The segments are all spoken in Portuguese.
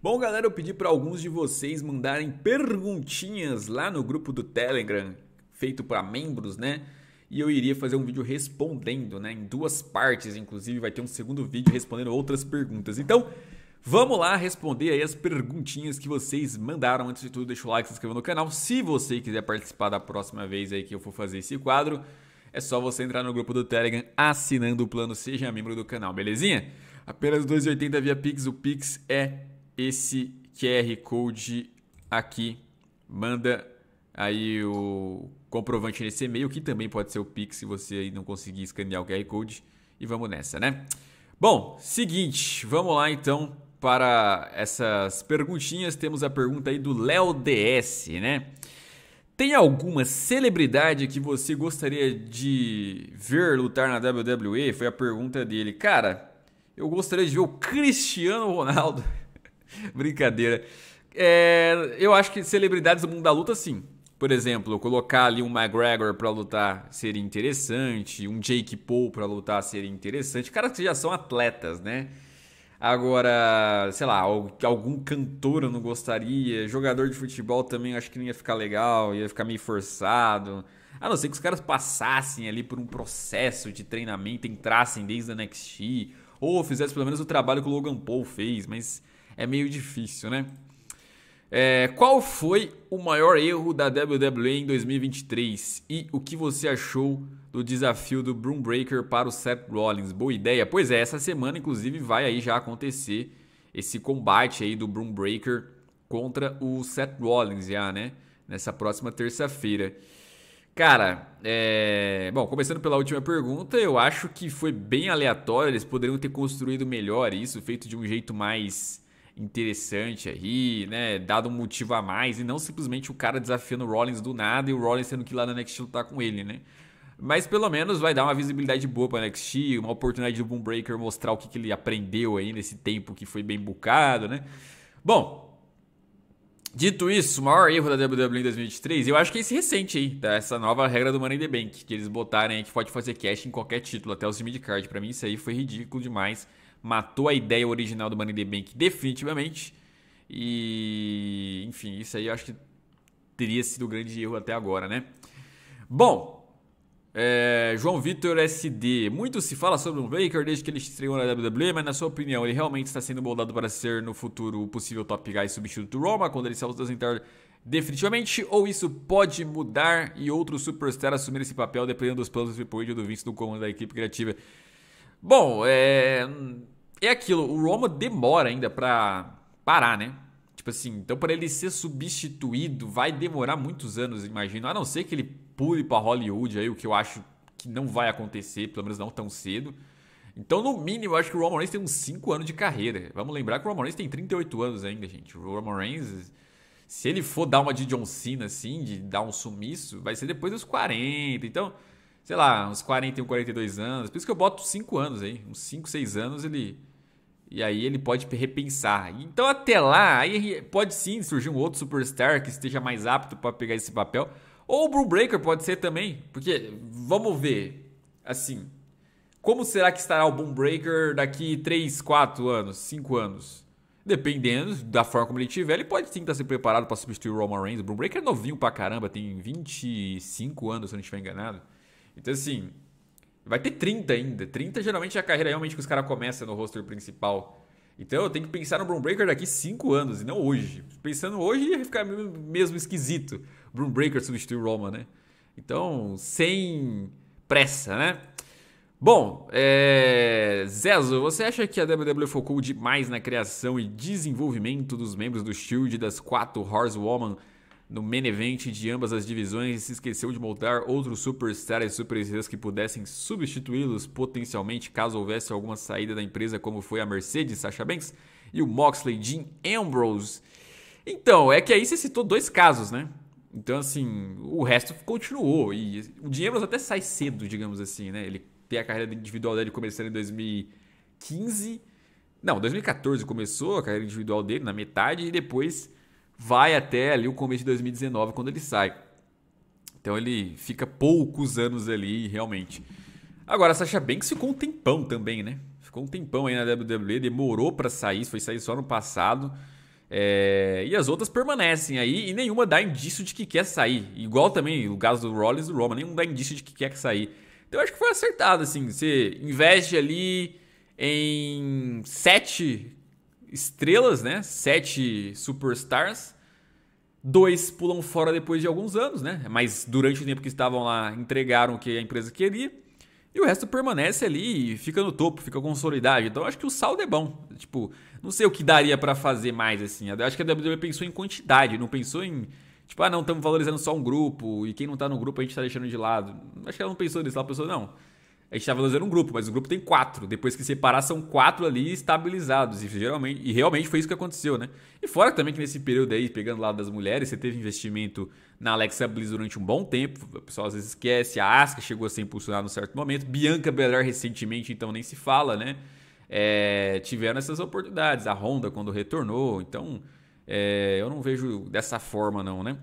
Bom, galera, eu pedi para alguns de vocês mandarem perguntinhas lá no grupo do Telegram, feito para membros, né? E eu iria fazer um vídeo respondendo, né? Em duas partes, inclusive, vai ter um segundo vídeo respondendo outras perguntas. Então, vamos lá responder aí as perguntinhas que vocês mandaram. Antes de tudo, deixa o like, se inscreva no canal. Se você quiser participar da próxima vez aí que eu for fazer esse quadro, é só você entrar no grupo do Telegram assinando o plano Seja Membro do canal, belezinha? Apenas R$ 2,80 via Pix, o Pix é esse QR Code aqui. Manda aí o comprovante nesse e-mail, que também pode ser o Pix, se você aí não conseguir escanear o QR Code. E vamos nessa, né? Bom, seguinte, vamos lá então para essas perguntinhas. Temos a pergunta aí do Léo DS, né? Tem alguma celebridade que você gostaria de ver lutar na WWE? Foi a pergunta dele. Cara, eu gostaria de ver o Cristiano Ronaldo Brincadeira. É, eu acho que celebridades do mundo da luta, sim. Por exemplo, colocar ali um McGregor para lutar seria interessante, um Jake Paul para lutar seria interessante. Caras que já são atletas, né? Agora, sei lá, algum cantor eu não gostaria, jogador de futebol também acho que não ia ficar legal, ia ficar meio forçado. A não ser que os caras passassem ali por um processo de treinamento, entrassem desde a NXT, ou fizessem pelo menos o trabalho que o Logan Paul fez, mas é meio difícil, né? É, qual foi o maior erro da WWE em 2023 e o que você achou do desafio do Broom Breaker para o Seth Rollins? Boa ideia. Pois é, essa semana inclusive vai aí já acontecer esse combate aí do Broom Breaker contra o Seth Rollins já, né? Nessa próxima terça-feira. Cara, é... bom, começando pela última pergunta, eu acho que foi bem aleatório. Eles poderiam ter construído melhor isso, feito de um jeito mais interessante aí, né? Dado um motivo a mais e não simplesmente o cara desafiando o Rollins do nada e o Rollins sendo que lá na NXT lutar tá com ele, né? Mas pelo menos vai dar uma visibilidade boa para NXT, uma oportunidade do Boom Breaker mostrar o que, que ele aprendeu aí nesse tempo que foi bem bucado, né? Bom, dito isso, o maior erro da WWE em 2023, eu acho que é esse recente aí, tá? Essa nova regra do Money in the Bank, que eles botarem aí que pode fazer cash em qualquer título, até o mid card. Para mim isso aí foi ridículo demais matou a ideia original do Money the Bank definitivamente. E, enfim, isso aí eu acho que teria sido um grande erro até agora, né? Bom, é, João Vitor SD. Muito se fala sobre o Baker desde que ele estreou na WWE, mas na sua opinião, ele realmente está sendo moldado para ser no futuro o possível top guy substituto do Roma quando ele se ausentar definitivamente? Ou isso pode mudar e outro superstar assumir esse papel dependendo dos planos do Triple do Vince do comando da equipe criativa? Bom, é. É aquilo, o Romo demora ainda pra parar, né? Tipo assim, então para ele ser substituído vai demorar muitos anos, imagino. A não ser que ele pule para Hollywood aí, o que eu acho que não vai acontecer, pelo menos não tão cedo. Então, no mínimo, eu acho que o Roman Reigns tem uns 5 anos de carreira. Vamos lembrar que o Roman Reigns tem 38 anos ainda, gente. O Roman Reigns, se ele for dar uma de John Cena, assim, de dar um sumiço, vai ser depois dos 40. Então, sei lá, uns 41, 42 anos. Por isso que eu boto 5 anos aí. Uns 5, 6 anos ele. E aí ele pode repensar. Então até lá, aí pode sim surgir um outro superstar que esteja mais apto para pegar esse papel. Ou o Brew Breaker pode ser também. Porque vamos ver. Assim. Como será que estará o Boom Breaker daqui 3, 4 anos, 5 anos? Dependendo da forma como ele tiver, ele pode sim estar se preparado para substituir o Roman Reigns. O Boom Breaker é novinho pra caramba, tem 25 anos, se eu não estiver enganado. Então, assim, vai ter 30 ainda. 30 geralmente é a carreira realmente que os caras começam no roster principal. Então eu tenho que pensar no brum Breaker daqui 5 anos e não hoje. Pensando hoje ia ficar mesmo esquisito. brum Breaker substituir roman né? Então, sem pressa, né? Bom, é... Zezo, você acha que a WWE focou demais na criação e desenvolvimento dos membros do Shield das quatro Horsewoman? no main event de ambas as divisões e se esqueceu de montar outros superstars e superestrelas que pudessem substituí-los potencialmente caso houvesse alguma saída da empresa, como foi a Mercedes, Sasha Banks e o Moxley, Jim Ambrose. Então, é que aí você citou dois casos, né? Então, assim, o resto continuou. E o Jim Ambrose até sai cedo, digamos assim, né? Ele tem a carreira individual dele começando em 2015. Não, 2014 começou a carreira individual dele, na metade, e depois vai até ali o começo de 2019, quando ele sai. Então ele fica poucos anos ali, realmente. Agora, a Sasha Banks ficou um tempão também, né? Ficou um tempão aí na WWE, demorou para sair, foi sair só no passado. É... E as outras permanecem aí e nenhuma dá indício de que quer sair. Igual também o caso do Rollins e do Roman, nenhum dá indício de que quer sair. Então acho que foi acertado, assim. Você investe ali em sete estrelas, né? Sete superstars. Dois pulam fora depois de alguns anos, né? Mas durante o tempo que estavam lá, entregaram o que a empresa queria. E o resto permanece ali e fica no topo, fica consolidado. Então acho que o saldo é bom. Tipo, não sei o que daria para fazer mais assim. Eu acho que a WWE pensou em quantidade, não pensou em tipo, ah, não, estamos valorizando só um grupo e quem não tá no grupo a gente tá deixando de lado. Acho que ela não pensou nisso, ela pensou não a gente estava valorizando um grupo, mas o grupo tem quatro. Depois que separar, são quatro ali estabilizados. E, geralmente, e realmente foi isso que aconteceu, né? E fora também que nesse período aí, pegando o lado das mulheres, você teve investimento na Alexa Bliss durante um bom tempo. O pessoal às vezes esquece. A Asca chegou a ser impulsionada num certo momento. Bianca Belair recentemente, então nem se fala, né? É, tiveram essas oportunidades. A Honda quando retornou. Então, é, eu não vejo dessa forma, não, né?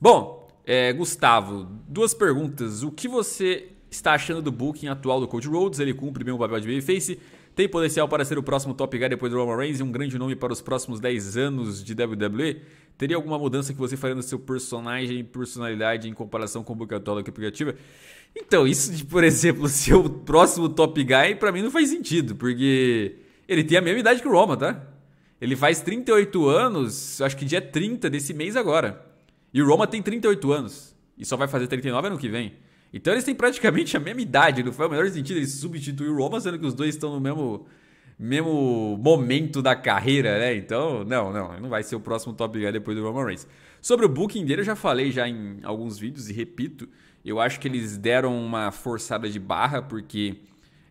Bom, é, Gustavo, duas perguntas. O que você está achando do booking atual do Coach Rhodes? Ele cumpre bem o papel de babyface? Tem potencial para ser o próximo top guy depois do Roman Reigns e um grande nome para os próximos 10 anos de WWE? Teria alguma mudança que você faria no seu personagem e personalidade em comparação com o book atual da aplicativa? Então, isso de, por exemplo, ser o próximo top guy, para mim não faz sentido, porque ele tem a mesma idade que o Roma, tá? Ele faz 38 anos, acho que dia 30 desse mês agora. E o Roma tem 38 anos. E só vai fazer 39 ano que vem. Então eles têm praticamente a mesma idade, não foi o melhor sentido eles substituir o Roma, sendo que os dois estão no mesmo, mesmo momento da carreira, né? Então, não, não, não vai ser o próximo top Gun depois do Roman Reigns. Sobre o booking dele, eu já falei já em alguns vídeos e repito, eu acho que eles deram uma forçada de barra porque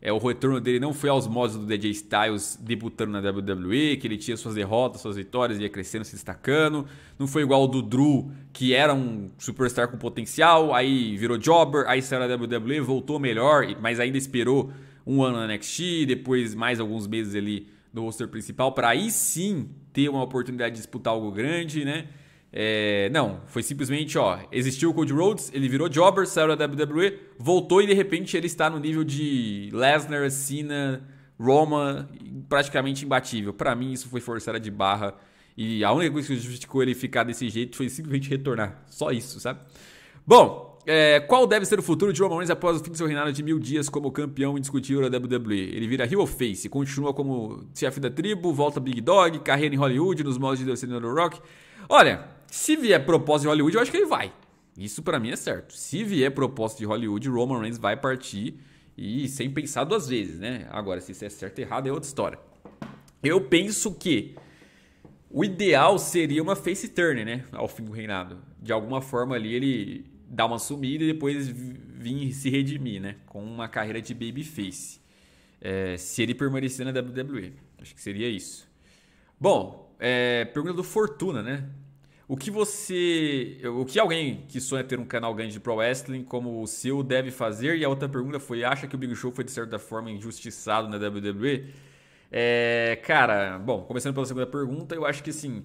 é, o retorno dele não foi aos modos do DJ Styles debutando na WWE, que ele tinha suas derrotas, suas vitórias, ia crescendo, se destacando. Não foi igual ao do Drew, que era um superstar com potencial, aí virou jobber, aí saiu da WWE, voltou melhor, mas ainda esperou um ano na NXT, depois mais alguns meses ali no roster principal, para aí sim ter uma oportunidade de disputar algo grande, né? É, não, foi simplesmente, ó, existiu o Cody Rhodes, ele virou jobber, saiu da WWE, voltou e de repente ele está no nível de Lesnar, Cena, Roma, praticamente imbatível. Para mim isso foi forçada de barra e a única coisa que justificou ele ficar desse jeito foi simplesmente retornar. Só isso, sabe? Bom, é, qual deve ser o futuro de Roman Reigns após o fim do seu reinado de mil dias como campeão indiscutível da WWE? Ele vira heel face, continua como chefe da tribo, volta Big Dog, carreira em Hollywood, nos modos de Senador Rock. Olha, se vier proposta de Hollywood, eu acho que ele vai. Isso para mim é certo. Se vier proposta de Hollywood, Roman Reigns vai partir e sem pensar duas vezes, né? Agora, se isso é certo ou errado, é outra história. Eu penso que o ideal seria uma face turn, né? Ao fim do reinado. De alguma forma ali ele dá uma sumida e depois vir se redimir, né? Com uma carreira de babyface. É, se ele permanecer na WWE. Acho que seria isso. Bom, é, pergunta do Fortuna, né? O que você. O que alguém que sonha ter um canal grande de pro wrestling como o seu deve fazer? E a outra pergunta foi: acha que o Big Show foi de certa forma injustiçado na WWE? É, cara, bom, começando pela segunda pergunta, eu acho que assim.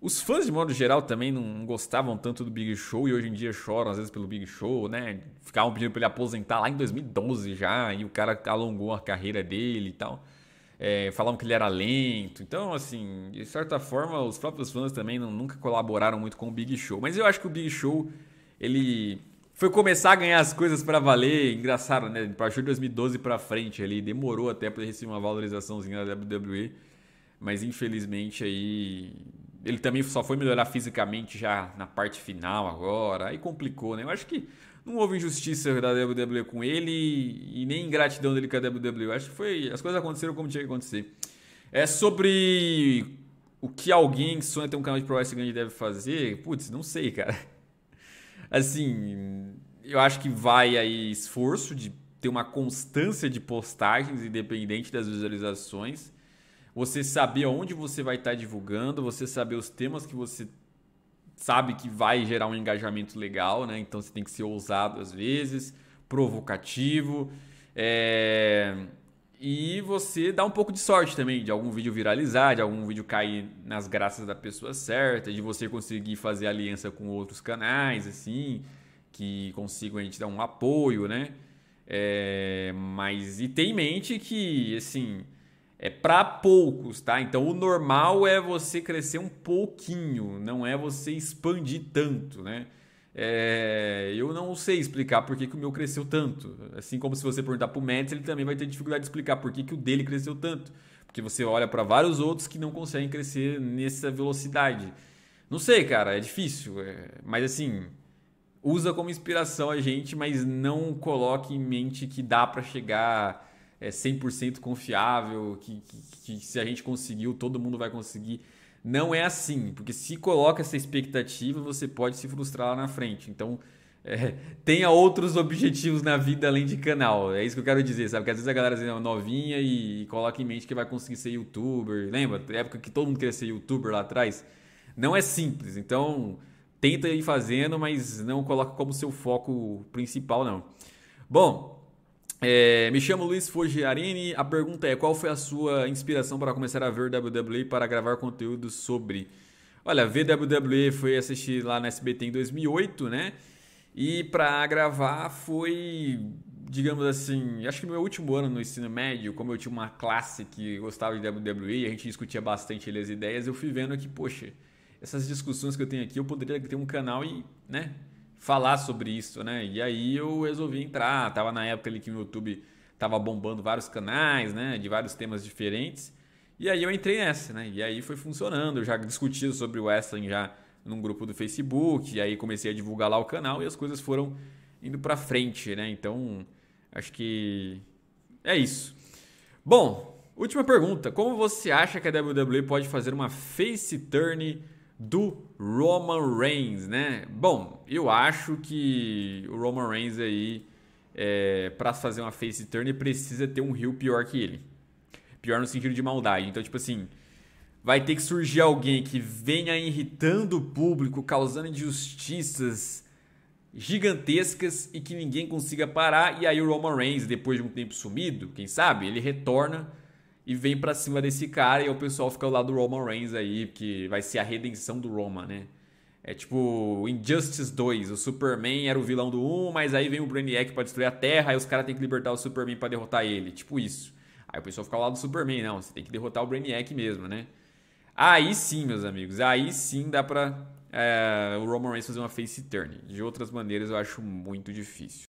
Os fãs, de modo geral, também não gostavam tanto do Big Show e hoje em dia choram, às vezes, pelo Big Show, né? Ficavam pedindo pra ele aposentar lá em 2012 já, e o cara alongou a carreira dele e tal. É, falavam que ele era lento. Então, assim, de certa forma, os próprios fãs também não, nunca colaboraram muito com o Big Show. Mas eu acho que o Big Show, ele foi começar a ganhar as coisas para valer. Engraçado, né? Partiu de 2012 para frente ali. Demorou até para receber uma valorizaçãozinha da WWE. Mas, infelizmente, aí ele também só foi melhorar fisicamente já na parte final agora. Aí complicou, né? Eu acho que não houve injustiça da WWE com ele e nem ingratidão dele com a WWE. Eu acho que foi. As coisas aconteceram como tinha que acontecer. É sobre o que alguém que sonha ter um canal de pro wrestling grande deve fazer. Putz, não sei, cara. Assim, eu acho que vai aí esforço de ter uma constância de postagens independente das visualizações você saber onde você vai estar tá divulgando, você saber os temas que você sabe que vai gerar um engajamento legal, né? Então você tem que ser ousado às vezes, provocativo. É... E você dá um pouco de sorte também de algum vídeo viralizar, de algum vídeo cair nas graças da pessoa certa, de você conseguir fazer aliança com outros canais, assim, que consigam a gente dar um apoio, né? É... Mas e tem em mente que, assim, é para poucos, tá? Então o normal é você crescer um pouquinho, não é você expandir tanto, né? É, eu não sei explicar por que, que o meu cresceu tanto. Assim como se você perguntar para o Mets, ele também vai ter dificuldade de explicar por que, que o dele cresceu tanto. Porque você olha para vários outros que não conseguem crescer nessa velocidade. Não sei, cara, é difícil. É, mas assim, usa como inspiração a gente, mas não coloque em mente que dá para chegar é, 100% confiável, que, que, que se a gente conseguiu, todo mundo vai conseguir. Não é assim, porque se coloca essa expectativa, você pode se frustrar lá na frente. Então, é, tenha outros objetivos na vida além de canal. É isso que eu quero dizer, sabe? Que às vezes a galera é novinha e, e coloca em mente que vai conseguir ser youtuber. Lembra? Época que todo mundo queria ser youtuber lá atrás. Não é simples, então tenta ir fazendo, mas não coloca como seu foco principal, não. Bom, é, me chamo Luiz Fogiarini. A pergunta é: qual foi a sua inspiração para começar a ver WWE para gravar conteúdo sobre? Olha, ver WWE foi assistir lá na SBT em 2008, né? E para gravar foi, digamos assim, acho que meu último ano no ensino médio, como eu tinha uma classe que gostava de WWE, a gente discutia bastante ali as ideias, eu fui vendo que, poxa, essas discussões que eu tenho aqui, eu poderia ter um canal e, né, falar sobre isso, né? E aí eu resolvi entrar. Tava na época ali que o YouTube tava bombando vários canais, né? De vários temas diferentes. E aí eu entrei nessa, né? E aí foi funcionando. Eu já discutia sobre o wrestling já num grupo do Facebook. E aí comecei a divulgar lá o canal e as coisas foram indo para frente, né? Então acho que é isso. Bom, última pergunta. Como você acha que a WWE pode fazer uma face turn? do Roman Reigns, né? Bom, eu acho que o Roman Reigns aí, é, para fazer uma face turn, precisa ter um Rio pior que ele. Pior no sentido de maldade. Então, tipo assim, vai ter que surgir alguém que venha irritando o público, causando injustiças gigantescas e que ninguém consiga parar. E aí o Roman Reigns, depois de um tempo sumido, quem sabe, ele retorna e vem para cima desse cara e o pessoal fica ao lado do Roman Reigns aí, que vai ser a redenção do Roman, né? É tipo Injustice 2, o Superman era o vilão do 1, mas aí vem o Brainiac para destruir a Terra, aí os caras têm que libertar o Superman para derrotar ele, tipo isso. Aí o pessoal fica ao lado do Superman, não, você tem que derrotar o Brainiac mesmo, né? Aí sim, meus amigos, aí sim dá pra é, o Roman Reigns fazer uma face turn. De outras maneiras eu acho muito difícil.